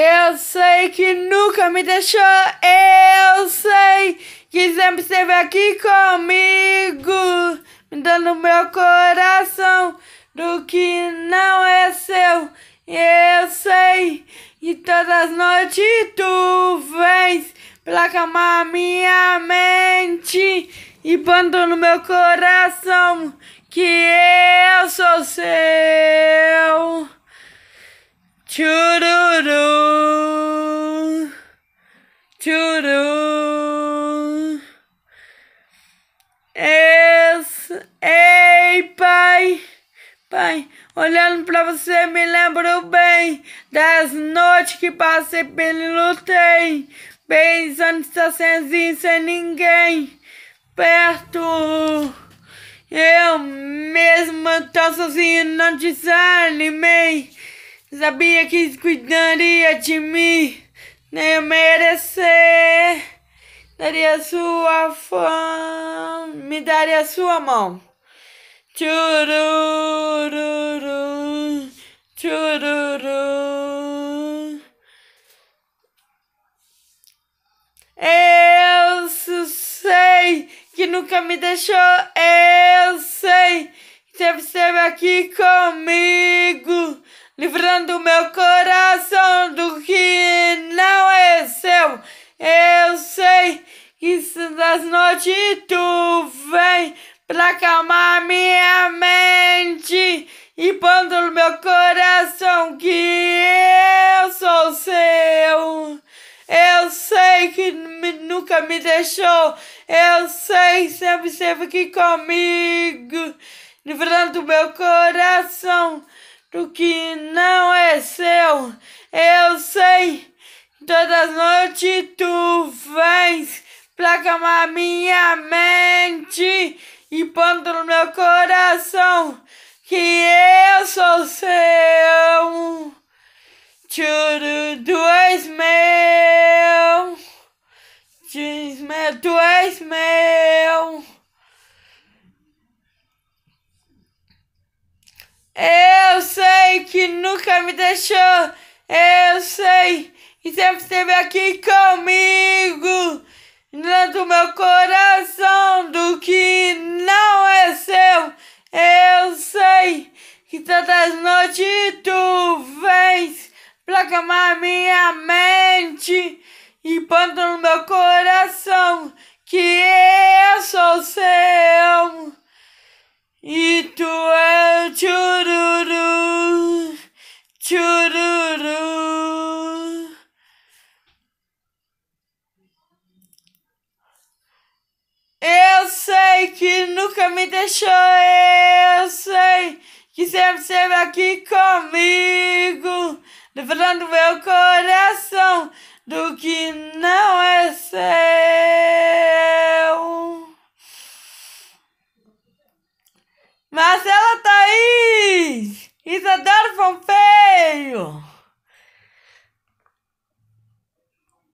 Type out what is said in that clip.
Eu sei que nunca me deixou, eu sei que sempre esteve aqui comigo, me dando meu coração do que não é seu. Eu sei que todas as noites tu vens pra calmar minha mente e bando no meu coração que Tchuru! Ei, pai! Pai, olhando para você me lembrou bem das noites que passei pelo lutei, pensando estar sozinho sem ninguém perto. Eu mesmo tão sozinho não desanimei, sabia que cuidaria de mim nem merecer. Daria sua fã, me daria sua mão. Tchururu, tchururu. Eu sei que nunca me deixou, eu sei que sempre esteve aqui comigo, livrando meu coração. para acalmar minha mente e pôr no meu coração que eu sou seu. Eu sei que nunca me deixou. Eu sei, sempre esteve aqui comigo, livrando meu coração do que não é seu. Eu sei, todas as noites tu vens pra acalmar minha mente e pondo no meu coração que eu sou seu. Tiro, tu és meu. Diz, meu, tu és meu. Eu sei que nunca me deixou. Eu sei e sempre esteve aqui comigo do meu coração do que não é seu. Eu sei que tantas noites tu vens pra calmar minha mente e planto no meu coração. sei que nunca me deixou, eu sei que sempre esteve aqui comigo, livrando meu coração do que não é.